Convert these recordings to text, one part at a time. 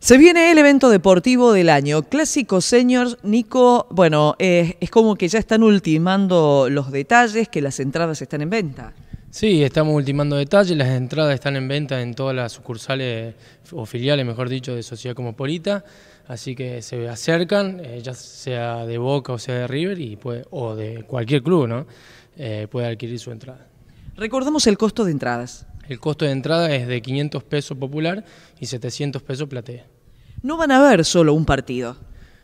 Se viene el evento deportivo del año, Clásico Seniors. Nico, bueno, eh, es como que ya están ultimando los detalles, que las entradas están en venta. Sí, estamos ultimando detalles, las entradas están en venta en todas las sucursales o filiales, mejor dicho, de Sociedad Cosmopolita, así que se acercan, eh, ya sea de Boca o sea de River y o de cualquier club, ¿no? Eh, puede adquirir su entrada. Recordamos el costo de entradas. El costo de entrada es de 500 pesos popular y 700 pesos platea. No van a ver solo un partido.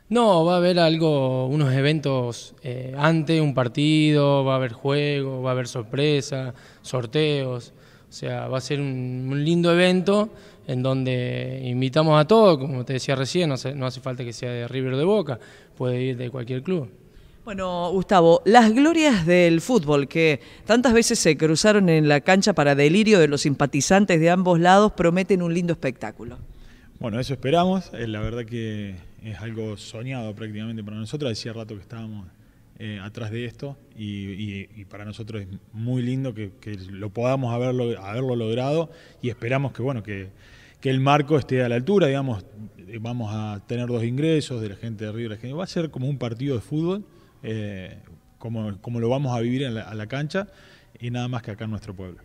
No, va a haber algo, unos eventos eh, antes, un partido, va a haber juego, va a haber sorpresa, sorteos. O sea, va a ser un, lindo evento en donde invitamos a todos, como te decía recién, no, no hace falta que sea de River de Boca, puede ir de cualquier club. Bueno, Gustavo, las glorias del fútbol que tantas veces se cruzaron en la cancha para delirio de los simpatizantes de ambos lados prometen un lindo espectáculo. Bueno, eso esperamos. Eh, la verdad que es algo soñado prácticamente para nosotros. Hacía rato que estábamos eh, atrás de esto y, para nosotros es muy lindo que, lo podamos haberlo, haberlo logrado y esperamos que, bueno, que, el marco esté a la altura. Digamos, eh, vamos a tener dos ingresos de la gente de la Río gente Va a ser como un partido de fútbol eh, como, lo vamos a vivir a la cancha y nada más que acá en nuestro pueblo.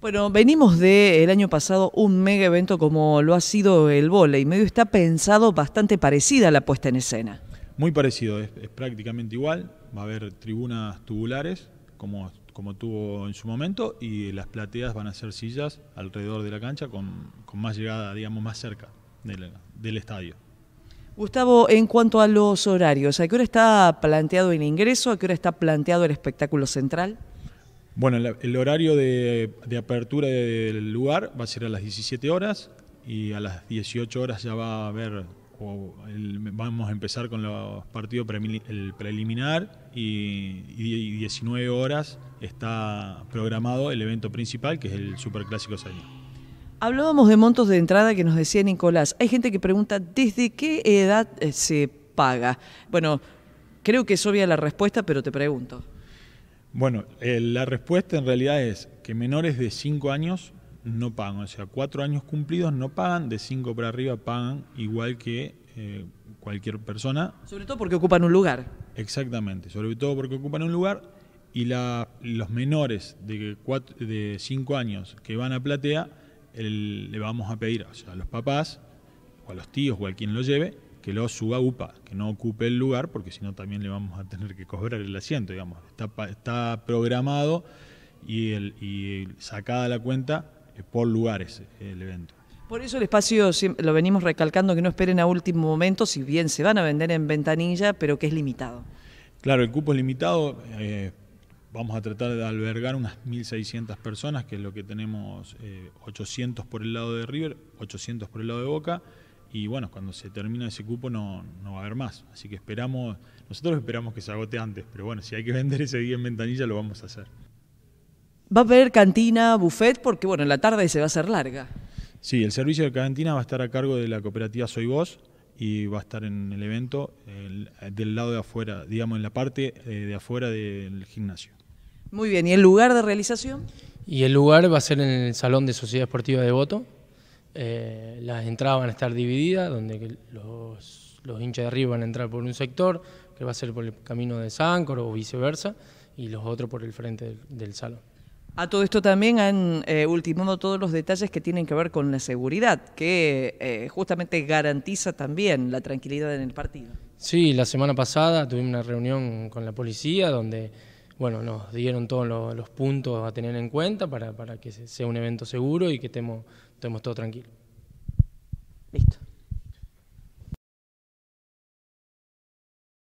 Bueno, venimos del el año pasado un mega evento como lo ha sido el y Medio está pensado bastante parecida a la puesta en escena. Muy parecido, es, es, prácticamente igual. Va a haber tribunas tubulares, como, como tuvo en su momento, y las plateas van a ser sillas alrededor de la cancha con, más llegada, digamos, más cerca del estadio. Gustavo, en cuanto a los horarios, ¿a qué hora está planteado el ingreso? ¿A qué hora está planteado el espectáculo central? Bueno, el horario de, apertura del lugar va a ser a las 17 horas y a las 18 horas ya va a haber vamos a empezar con los partidos el preliminar y, 19 horas está programado el evento principal que es el Superclásico Salino. Hablábamos de montos de entrada que nos decía Nicolás. Hay gente que pregunta, ¿desde qué edad eh, se paga? Bueno, creo que es obvia la respuesta, pero te pregunto. Bueno, eh, la respuesta en realidad es que menores de 5 años no pagan, o sea, 4 años cumplidos no pagan, de 5 para arriba pagan igual que eh, cualquier persona. Sobre todo porque ocupan un lugar. Exactamente, sobre todo porque ocupan un lugar y la, los menores de 5 años que van a platea le vamos a pedir a los papás, o a los tíos, o a quien lo lleve, que lo suba UPA, que no ocupe el lugar, porque si no también le vamos a tener que cobrar el asiento, digamos. Está, está programado y, el, sacada la cuenta por lugares eh, el evento. Por eso el espacio lo venimos recalcando, que no esperen a último momento, si bien se van a vender en ventanilla, pero que es limitado. Claro, el cupo es limitado, eh, vamos a tratar de albergar unas 1.600 personas, que es lo que tenemos 800 eh, por el lado de River, 800 por el lado de Boca, y bueno, cuando se termina ese cupo no, no va a haber más. Así que esperamos, nosotros esperamos que se agote antes, pero bueno, si hay que vender ese día en ventanilla lo vamos a hacer. ¿Va a haber cantina, buffet? Porque bueno, en la tarde se va a hacer larga. Sí, el servicio de cantina va a estar a cargo de la cooperativa Soy Vos, y va a estar en el evento del lado de afuera, digamos en la parte eh, de afuera del gimnasio. Muy bien, ¿y el lugar de realización? Y el lugar va a ser en el Salón de Sociedad Esportiva de Voto. Eh, las entradas van a estar divididas, donde los, los, hinchas de arriba van a entrar por un sector, que va a ser por el camino de Sancor o viceversa, y los otros por el frente del, salón. A todo esto también han eh, ultimado todos los detalles que tienen que ver con la seguridad, que eh, justamente garantiza también la tranquilidad en el partido. Sí, la semana pasada tuvimos una reunión con la policía donde bueno, nos dieron todos los, puntos a tener en cuenta para, para, que sea un evento seguro y que estemos, estemos todos tranquilos. Listo.